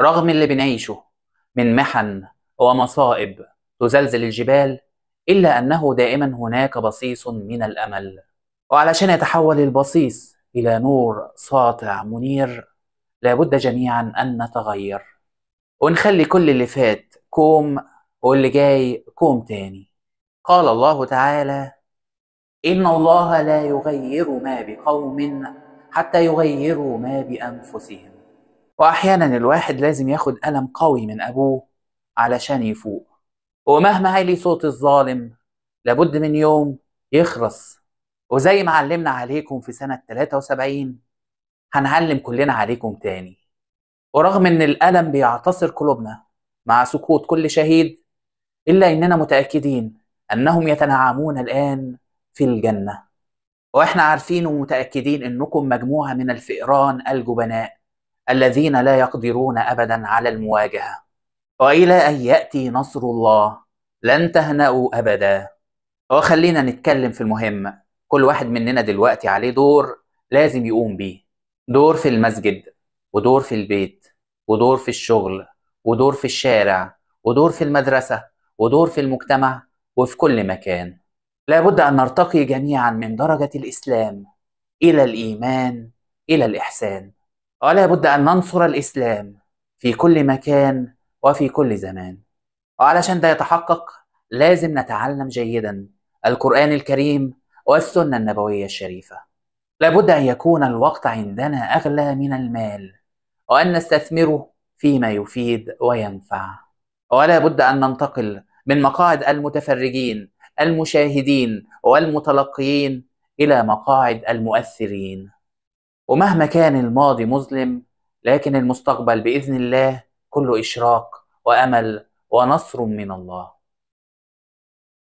رغم اللي بنعيشه من محن ومصائب تزلزل الجبال إلا أنه دائما هناك بصيص من الأمل وعلشان يتحول البصيص إلى نور ساطع منير لابد جميعا أن نتغير ونخلي كل اللي فات كوم واللي جاي كوم تاني قال الله تعالى إن الله لا يغير ما بقوم حتى يغيروا ما بأنفسهم وأحيانا الواحد لازم ياخد ألم قوي من أبوه علشان يفوق ومهما هيلي صوت الظالم لابد من يوم يخلص وزي ما علمنا عليكم في سنة 73 هنعلم كلنا عليكم تاني ورغم ان الألم بيعتصر قلوبنا مع سقوط كل شهيد إلا إننا متأكدين أنهم يتنعمون الآن في الجنة وإحنا عارفين ومتأكدين إنكم مجموعة من الفئران الجبناء الذين لا يقدرون ابدا على المواجهه والى ان ياتي نصر الله لن تهنأوا ابدا وخلينا نتكلم في المهم كل واحد مننا دلوقتي عليه دور لازم يقوم بيه دور في المسجد ودور في البيت ودور في الشغل ودور في الشارع ودور في المدرسه ودور في المجتمع وفي كل مكان لابد ان نرتقي جميعا من درجه الاسلام الى الايمان الى الاحسان ولا بد أن ننصر الإسلام في كل مكان وفي كل زمان وعلشان ده يتحقق لازم نتعلم جيدا القرآن الكريم والسنة النبوية الشريفة لابد أن يكون الوقت عندنا أغلى من المال وأن نستثمره فيما يفيد وينفع ولا بد أن ننتقل من مقاعد المتفرجين المشاهدين والمتلقيين إلى مقاعد المؤثرين ومهما كان الماضي مظلم لكن المستقبل باذن الله كله اشراق وامل ونصر من الله